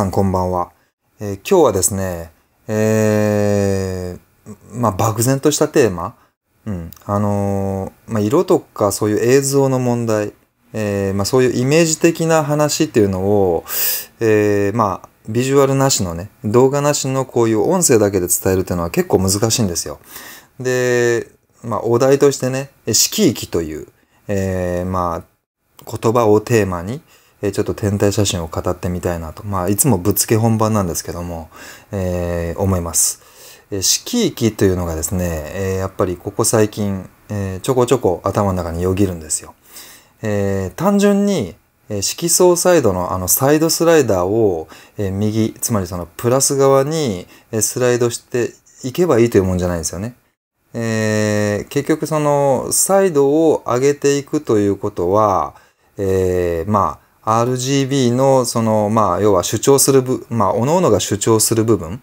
さんこんばんは。えー、今日はですね、えー、まあ、漠然としたテーマ。うん。あのー、まあ、色とかそういう映像の問題。えまあ、そういうイメージ的な話っていうのを、えまあ、ビジュアルなしのね、動画なしのこういう音声だけで伝えるっていうのは結構難しいんですよ。で、まあ、お題としてね、色域という、えまあ、言葉をテーマに、えちょっと天体写真を語ってみたいなと、まあ、いつもぶっつけ本番なんですけども、えー、思います。え四季域というのがですね、えやっぱりここ最近、えちょこちょこ頭の中によぎるんですよ。えー、単純に、え色相サイドのあのサイドスライダーを、え右、つまりそのプラス側にスライドしていけばいいというもんじゃないんですよね。えー、結局そのサイドを上げていくということは、えー、まあ、RGB のその、まあ、要は主張する部、まあ、各々が主張する部分、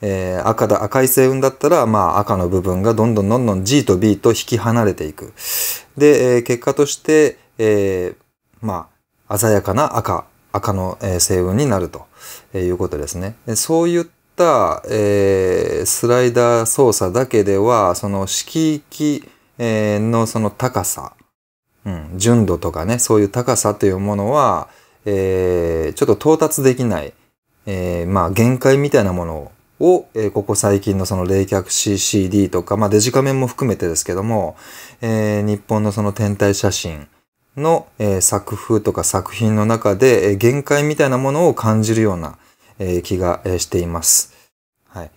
えー、赤だ、赤い星雲だったら、まあ、赤の部分がどんどんどんどん G と B と引き離れていく。で、えー、結果として、えー、まあ、鮮やかな赤、赤の、え雲になるということですね。でそういった、えー、スライダー操作だけでは、その色域、えー、のその高さ、うん、純度とかね、そういう高さというものは、えー、ちょっと到達できない、えー、まあ限界みたいなものを、えー、ここ最近のその冷却 CCD とか、まあデジカメも含めてですけども、えー、日本のその天体写真の、えー、作風とか作品の中で、えー、限界みたいなものを感じるような、えー、気が、えしています。はい。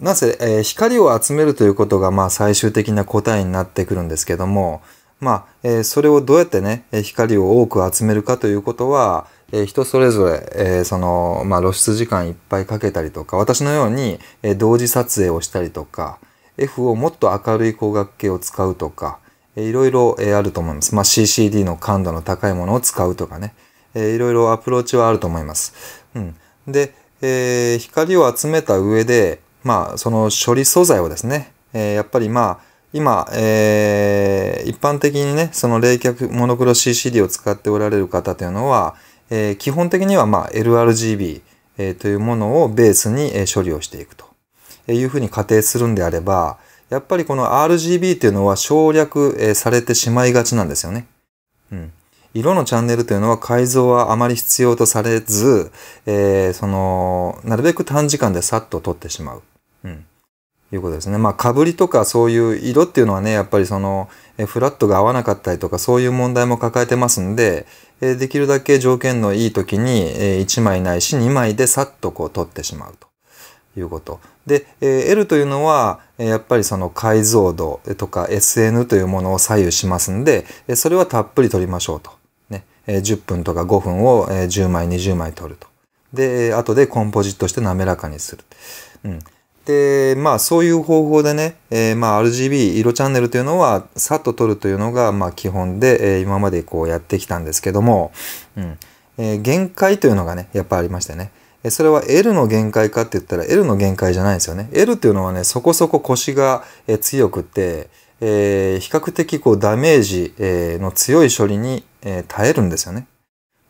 なぜ、えー、光を集めるということが、まあ最終的な答えになってくるんですけども、まあ、えそれをどうやってね、光を多く集めるかということは、え人それぞれ、えその、まあ、露出時間いっぱいかけたりとか、私のように、え同時撮影をしたりとか、F をもっと明るい光学系を使うとか、えー、いろいろ、えあると思います。まあ、CCD の感度の高いものを使うとかね、えいろいろアプローチはあると思います。うん。で、えー、光を集めた上で、まあ、その処理素材をですね、えやっぱりまあ、今、えー、一般的にね、その冷却モノクロ CCD を使っておられる方というのは、えー、基本的には、まあ、LRGB、えー、というものをベースに、え処理をしていくというふうに仮定するんであれば、やっぱりこの RGB というのは省略、えされてしまいがちなんですよね。うん。色のチャンネルというのは改造はあまり必要とされず、えー、その、なるべく短時間でさっと撮ってしまう。いうことですね。まあ、かぶりとかそういう色っていうのはね、やっぱりその、フラットが合わなかったりとか、そういう問題も抱えてますんで、できるだけ条件のいい時に、1枚ないし2枚でさっとこう取ってしまうということ。で、L というのは、やっぱりその解像度とか SN というものを左右しますんで、それはたっぷり取りましょうと。ね、10分とか5分を、10枚、20枚取ると。で、後でコンポジットして滑らかにする。うん。で、まあそういう方法でね、えー、まあ RGB 色チャンネルというのはさっと撮るというのがまあ基本で、えー、今までこうやってきたんですけども、うんえー、限界というのがね、やっぱありましてね。それは L の限界かって言ったら L の限界じゃないんですよね。L っていうのはね、そこそこ腰が強くて、えー、比較的こうダメージの強い処理に耐えるんですよね。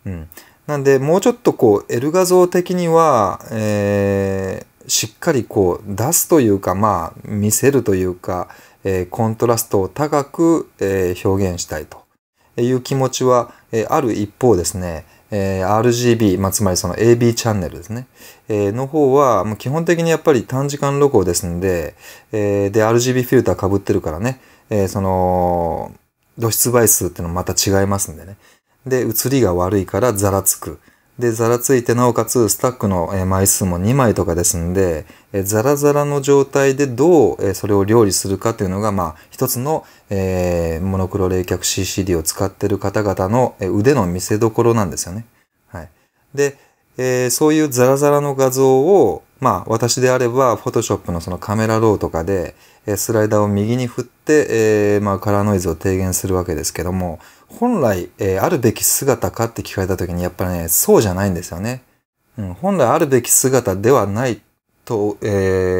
うん。なんで、もうちょっとこう L 画像的には、えーしっかりこう出すというかまあ見せるというか、えー、コントラストを高く、えー、表現したいという気持ちは、えー、ある一方ですね、え RGB、まあ、つまりその AB チャンネルですね、えの方はもう基本的にやっぱり短時間録音ですんで、えで RGB フィルターかぶってるからね、えその露出倍数っていうのまた違いますんでねで映りが悪いからざらつく。で、ざらついて、なおかつスタックの枚数も2枚とかですんで、ざらざらの状態でどうそれを料理するかというのが、まあ、一つの、えー、モノクロ冷却 CCD を使っている方々の腕の見せどころなんですよね。はい。で、えー、そういうザラザラの画像を、まあ、私であれば、フォトショップのそのカメラローとかで、スライダーを右に振って、えー、まあ、カラーノイズを低減するわけですけども、本来、えー、あるべき姿かって聞かれた時にやっぱりね、そうじゃないんですよね。うん、本来あるべき姿ではないと、え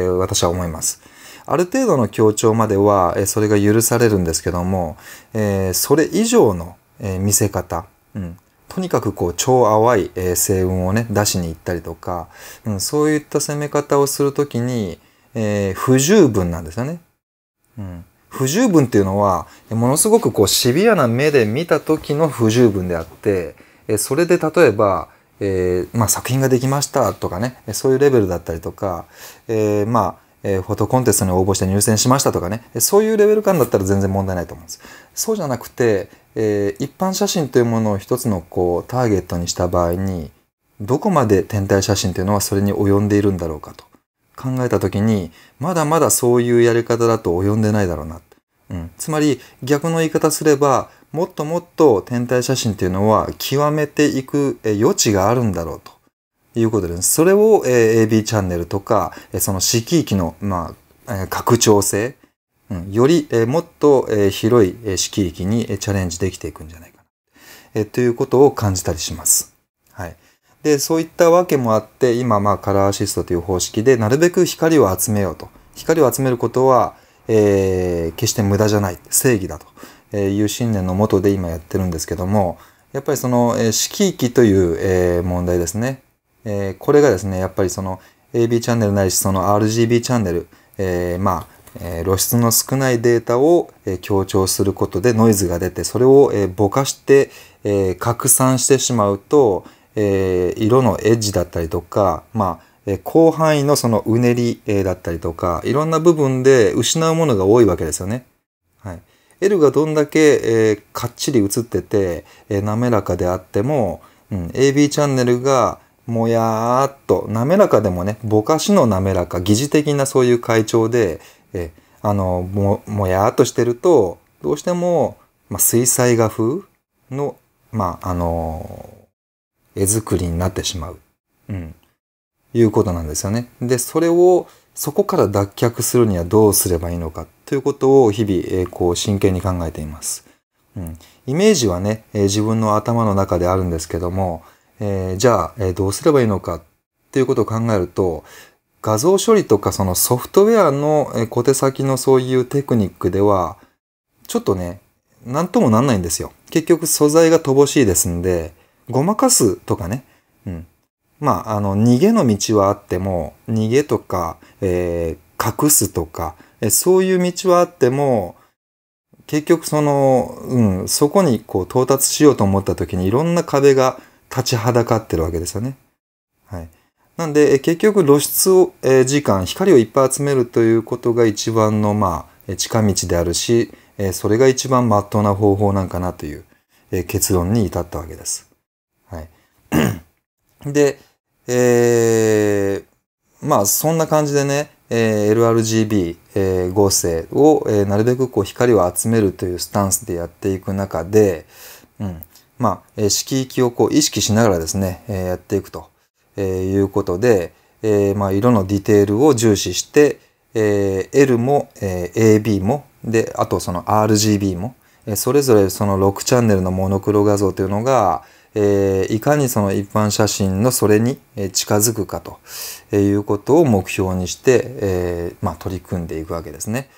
ー、私は思います。ある程度の強調までは、えそれが許されるんですけども、えー、それ以上の、え見せ方、うん、とにかくこう超淡い、えー、運をね出しに行ったりとか、うん、そういった攻め方をするときに、えー、不十分なんですよね。うん不十分っていうのはものすごくこうシビアな目で見た時の不十分であってそれで例えば、えー、まあ、作品ができましたとかねそういうレベルだったりとか、えー、まあえフォトコンテストに応募して入選しましたとかね、そういうレベル感だったら全然問題ないと思うんです。そうじゃなくて、えー、一般写真というものを一つのこうターゲットにした場合に、どこまで天体写真というのはそれに及んでいるんだろうかと。考えた時に、まだまだそういうやり方だと及んでないだろうな。うん、つまり逆の言い方すれば、もっともっと天体写真っていうのは極めていく余地があるんだろうということです。それを AB チャンネルとか、その季域の、まあ、拡張性、うん、よりもっと広い季域にチャレンジできていくんじゃないかな。ということを感じたりします。でそういったわけもあって今まあカラーアシストという方式でなるべく光を集めようと光を集めることは、えー、決して無駄じゃない正義だという信念のもとで今やってるんですけどもやっぱりその、えー、色域という、えー、問題ですね、えー、これがですねやっぱりその AB チャンネルないしその RGB チャンネル、えー、まあえ露出の少ないデータを、え強調することでノイズが出てそれを、えぼかして、え拡散してしまうと、えー、色のエッジだったりとか、まあ、え広範囲のそのうねり、だったりとか、いろんな部分で失うものが多いわけですよね。はい。L がどんだけ、えー、かっちり映ってて、えー、滑らかであっても、うん、AB チャンネルがもやーっと、滑らかでもね、ぼかしの滑らか、疑似的なそういう会長で、えー、あの、も、もやーっとしてると、どうしても、まあ、水彩画風の、まあ、あの絵作りになってしまう。うん。いうことなんですよね。で、それを、そこから脱却するにはどうすればいいのかということを日々、えこう真剣に考えています。うん、イメージはね、え自分の頭の中であるんですけども、えー、じゃあ、えどうすればいいのかっていうことを考えると、画像処理とかそのソフトウェアの、え小手先のそういうテクニックでは、ちょっとね、なんともなんないんですよ。結局素材が乏しいですんで、ごまかすとかね、うん。まあ、あの、逃げの道はあっても、逃げとか、えー、隠すとか、えそういう道はあっても、結局その、うん、そこにこう到達しようと思った時にいろんな壁が立ちはだかってるわけですよね。はい。なんで、結局露出を、えー、時間、光をいっぱい集めるということが一番の、まあ、近道であるし、えー、それが一番まっとうな方法なんかなという、えー、結論に至ったわけです。で、えー、まあそんな感じでね、えー、LRGB、えー、合成を、えー、なるべくこう光を集めるというスタンスでやっていく中で、うん、まあ、えー、色域をこう意識しながらですね、えー、やっていくと、えー、いうことで、えー、まあ色のディテールを重視して、えー、L も、えー、AB も、で、あとその RGB も、えー、それぞれその6チャンネルのモノクロ画像というのが、えー、いかにその一般写真のそれに近づくかということを目標にして、えー、まあ、取り組んでいくわけですね。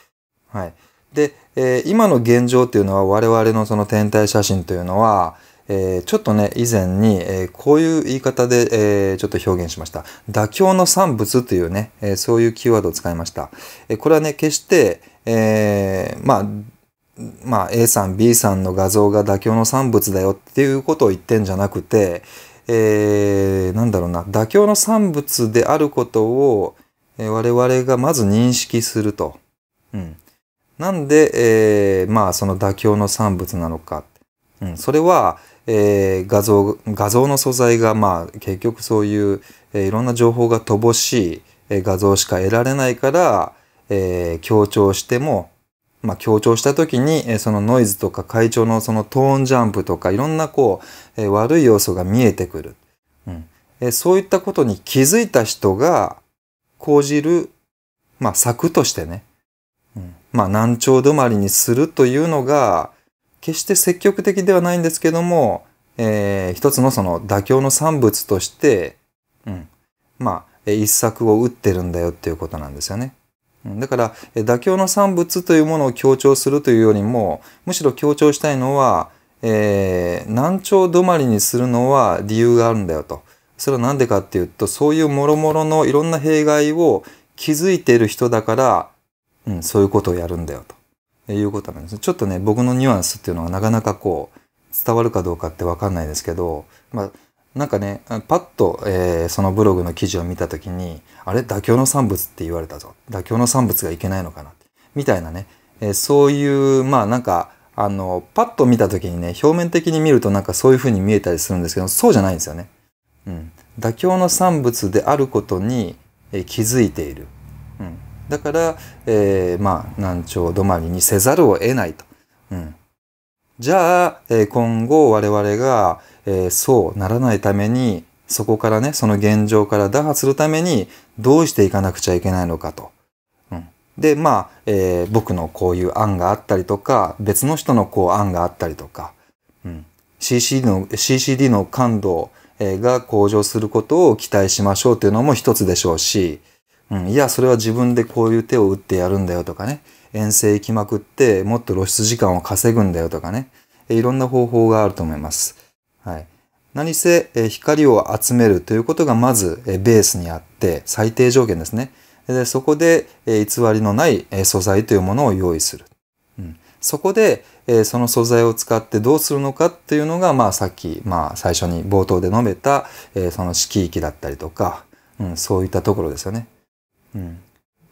はい。で、えー、今の現状というのは我々のその天体写真というのは、えー、ちょっとね、以前に、えー、こういう言い方で、えー、ちょっと表現しました。妥協の産物というね、えそういうキーワードを使いました。えこれはね、決して、えまあ、まあ、A さん B さんの画像が妥協の産物だよっていうことを言ってんじゃなくて、えー、なんだろうな妥協の産物であることを、え我々がまず認識すると。うん、なんで、えー、まあその妥協の産物なのか。うん、それは、えー、画像画像の素材が、まあ、結局そういう、えー、いろんな情報が乏しい、え画像しか得られないから、えー、強調してもまあ、強調した時に、えそのノイズとか会長のそのトーンジャンプとかいろんなこう、え悪い要素が見えてくる、うんえそういったことに気づいた人が講じる、まあ、策としてね、うん、まあ、難聴止まりにするというのが、決して積極的ではないんですけども、えー、一つのその妥協の産物として、うん、まあ、一策を打ってるんだよっていうことなんですよね。だから妥協の産物というものを強調するというよりもむしろ強調したいのは、えー、難聴止まりにするのは理由があるんだよと。それは何でかっていうとそういうもろもろのいろんな弊害を気づいている人だから、うん、そういうことをやるんだよということなんです。ちょっとね僕のニュアンスっていうのはなかなかこう伝わるかどうかってわかんないですけど、まあ、なんかねパッと、えー、そのブログの記事を見た時にあれ妥協の産物って言われたぞ妥協の産物がいけないのかなみたいなね、えー、そういうまあなんかあのパッと見た時にね表面的に見るとなんかそういう風に見えたりするんですけどそうじゃないんですよね。うん、妥協の産物であることに、えー、気づいている。うん、だから、えー、まあ難聴止まりにせざるを得ないと。うん、じゃあ、え今後我々がえー、そうならないためにそこからねその現状から打破するためにどうしていかなくちゃいけないのかと。うん、でまあ、えー、僕のこういう案があったりとか別の人のこう案があったりとか、うん、CCD, の CCD の感度が向上することを期待しましょうというのも一つでしょうし、うん、いやそれは自分でこういう手を打ってやるんだよとかね遠征行きまくってもっと露出時間を稼ぐんだよとかねいろんな方法があると思います。はい、何せ光を集めるということがまずベースにあって最低条件ですねでそこで偽りのない素材というものを用意する、うん、そこでその素材を使ってどうするのかっていうのが、まあ、さっき、まあ、最初に冒頭で述べたその色域だったりとか、うん、そういったところですよね、うん、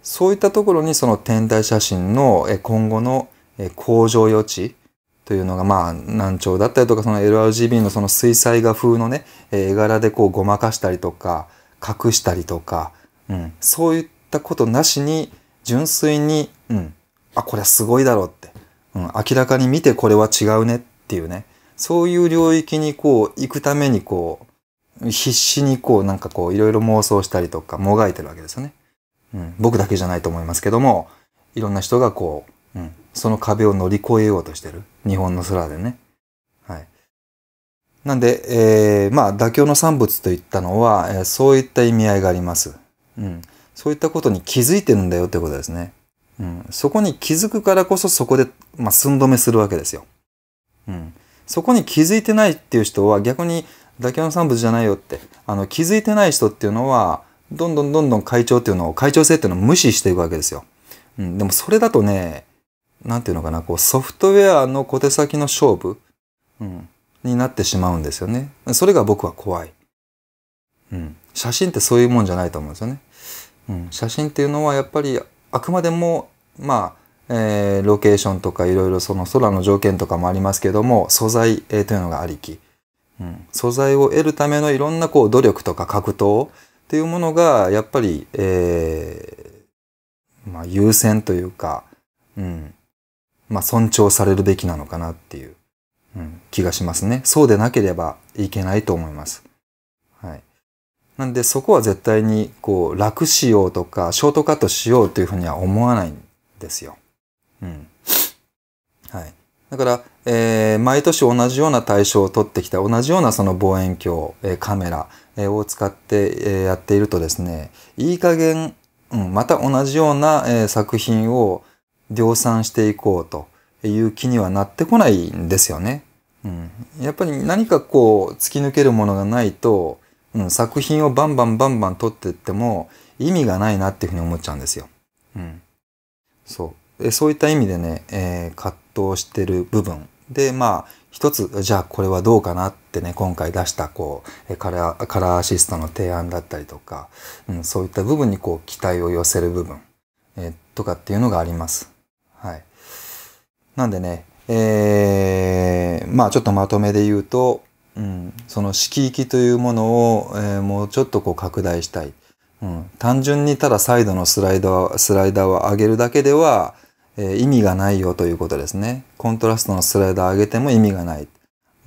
そういったところにその天体写真の今後の向上余地というのが、まあ、難聴だったりとか、その LRGB のその水彩画風のね、絵柄でこうごまかしたりとか、隠したりとか、うん、そういったことなしに、純粋に、うん、あ、これはすごいだろうって、うん、明らかに見てこれは違うねっていうね、そういう領域にこう、行くためにこう、必死にこう、なんかこう、いろいろ妄想したりとか、もがいてるわけですよね。うん、僕だけじゃないと思いますけども、いろんな人がこう、うん、その壁を乗り越えようとしてる。日本の空でね。はい。なんで、えー、まあ、妥協の産物といったのは、えー、そういった意味合いがあります。うん。そういったことに気づいてるんだよってことですね。うん。そこに気づくからこそそこで、まあ、寸止めするわけですよ。うん。そこに気づいてないっていう人は逆に妥協の産物じゃないよって、あの、気づいてない人っていうのは、どんどんどんどん会長っていうのを、会長性っていうのを無視していくわけですよ。うん。でもそれだとね、なんていうのかな、こうソフトウェアの小手先の勝負、うん、になってしまうんですよね。それが僕は怖い。うん。写真ってそういうもんじゃないと思うんですよね。うん。写真っていうのはやっぱりあくまでも、まあ、えー、ロケーションとかいろいろその空の条件とかもありますけども、素材、えー、というのがありき。うん。素材を得るためのいろんなこう努力とか格闘っていうものが、やっぱり、えー、まあ優先というか、うん。まあ、尊重されるべきなのかなっていう、うん、気がしますね。そうでなければいけないと思います。はい。なんでそこは絶対にこう楽しようとかショートカットしようというふうには思わないんですよ。うん。はい。だから、えー、毎年同じような対象を取ってきた同じようなその望遠鏡、えー、カメラ、えー、を使って、えー、やっているとですね、いい加減、うん、また同じような、えー、作品を、量産していこうという気にはなってこないんですよね。うん、やっぱり何かこう突き抜けるものがないと、うん、作品をバンバンバンバン撮っていっても意味がないなっていうふうに思っちゃうんですよ。うん、そうえ。そういった意味でね、えー、葛藤してる部分でまあ一つじゃあこれはどうかなってね今回出したこうカラーカラーアシストの提案だったりとか、うん、そういった部分にこう期待を寄せる部分、えー、とかっていうのがあります。なんでね、えー、まあちょっとまとめで言うと、うん、その色域というものを、えー、もうちょっとこう拡大したい。うん、単純にただサイドのスライダー、スライダーを上げるだけでは、えー、意味がないよということですね。コントラストのスライダー上げても意味がない。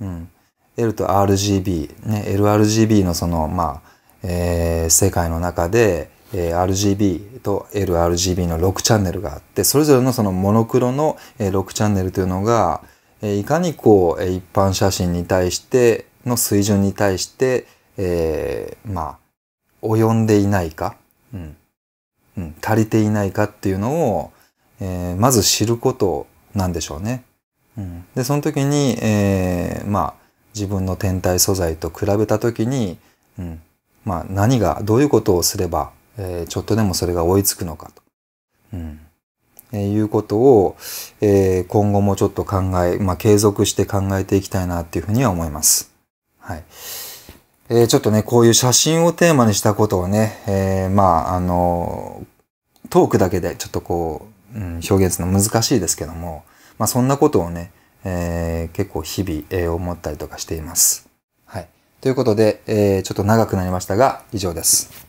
うん。L と RGB、ね、LRGB のその、まあ、えー、世界の中で、え RGB と LRGB の6チャンネルがあってそれぞれのそのモノクロの6チャンネルというのがいかにこう一般写真に対しての水準に対して、えー、まあ及んでいないか、うんうん、足りていないかっていうのを、えー、まず知ることなんでしょうね。うん、でその時に、えー、まあ自分の天体素材と比べた時に、うん、まあ何がどういうことをすればえー、ちょっとでもそれが追いつくのかと。うんえー、いうことを、えー、今後もちょっと考え、まあ、継続して考えていきたいなっていうふうには思います。はい。えー、ちょっとね、こういう写真をテーマにしたことをね、えー、まあ、あの、トークだけでちょっとこう、うん、表現するの難しいですけども、まあ、そんなことをね、えー、結構日々、えー、思ったりとかしています。はい。ということで、えー、ちょっと長くなりましたが、以上です。